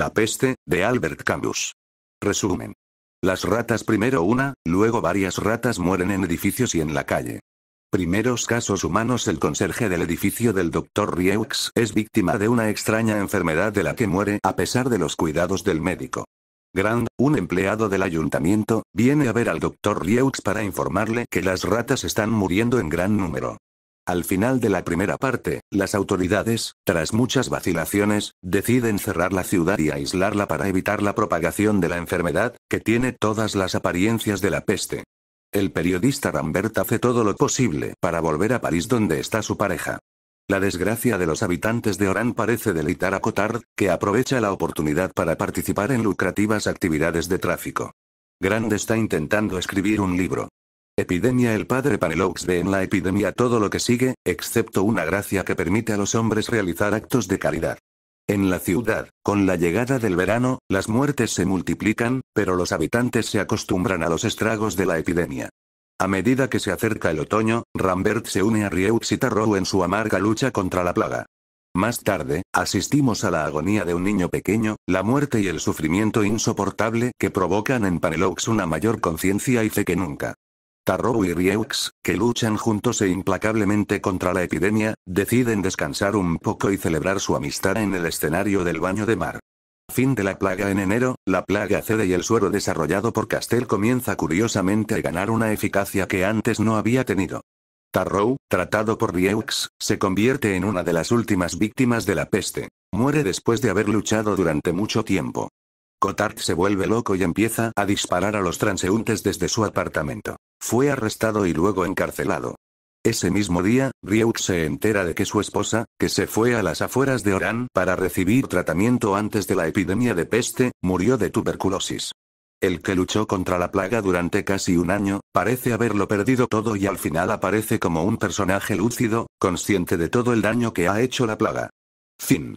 La peste, de Albert Camus. Resumen. Las ratas primero una, luego varias ratas mueren en edificios y en la calle. Primeros casos humanos El conserje del edificio del Dr. Rieux es víctima de una extraña enfermedad de la que muere a pesar de los cuidados del médico. Grand, un empleado del ayuntamiento, viene a ver al Dr. Rieux para informarle que las ratas están muriendo en gran número. Al final de la primera parte, las autoridades, tras muchas vacilaciones, deciden cerrar la ciudad y aislarla para evitar la propagación de la enfermedad, que tiene todas las apariencias de la peste. El periodista Rambert hace todo lo posible para volver a París donde está su pareja. La desgracia de los habitantes de Orán parece delitar a Cotard, que aprovecha la oportunidad para participar en lucrativas actividades de tráfico. Grand está intentando escribir un libro. Epidemia El padre Panelux ve en la epidemia todo lo que sigue, excepto una gracia que permite a los hombres realizar actos de caridad. En la ciudad, con la llegada del verano, las muertes se multiplican, pero los habitantes se acostumbran a los estragos de la epidemia. A medida que se acerca el otoño, Rambert se une a Rieux y Tarrou en su amarga lucha contra la plaga. Más tarde, asistimos a la agonía de un niño pequeño, la muerte y el sufrimiento insoportable que provocan en Panelux una mayor conciencia y fe que nunca. Tarrou y Rieux, que luchan juntos e implacablemente contra la epidemia, deciden descansar un poco y celebrar su amistad en el escenario del baño de mar. Fin de la plaga en enero, la plaga cede y el suero desarrollado por Castell comienza curiosamente a ganar una eficacia que antes no había tenido. Tarrou, tratado por Rieux, se convierte en una de las últimas víctimas de la peste. Muere después de haber luchado durante mucho tiempo. Cotard se vuelve loco y empieza a disparar a los transeúntes desde su apartamento. Fue arrestado y luego encarcelado. Ese mismo día, Ryuk se entera de que su esposa, que se fue a las afueras de Orán para recibir tratamiento antes de la epidemia de peste, murió de tuberculosis. El que luchó contra la plaga durante casi un año, parece haberlo perdido todo y al final aparece como un personaje lúcido, consciente de todo el daño que ha hecho la plaga. Fin.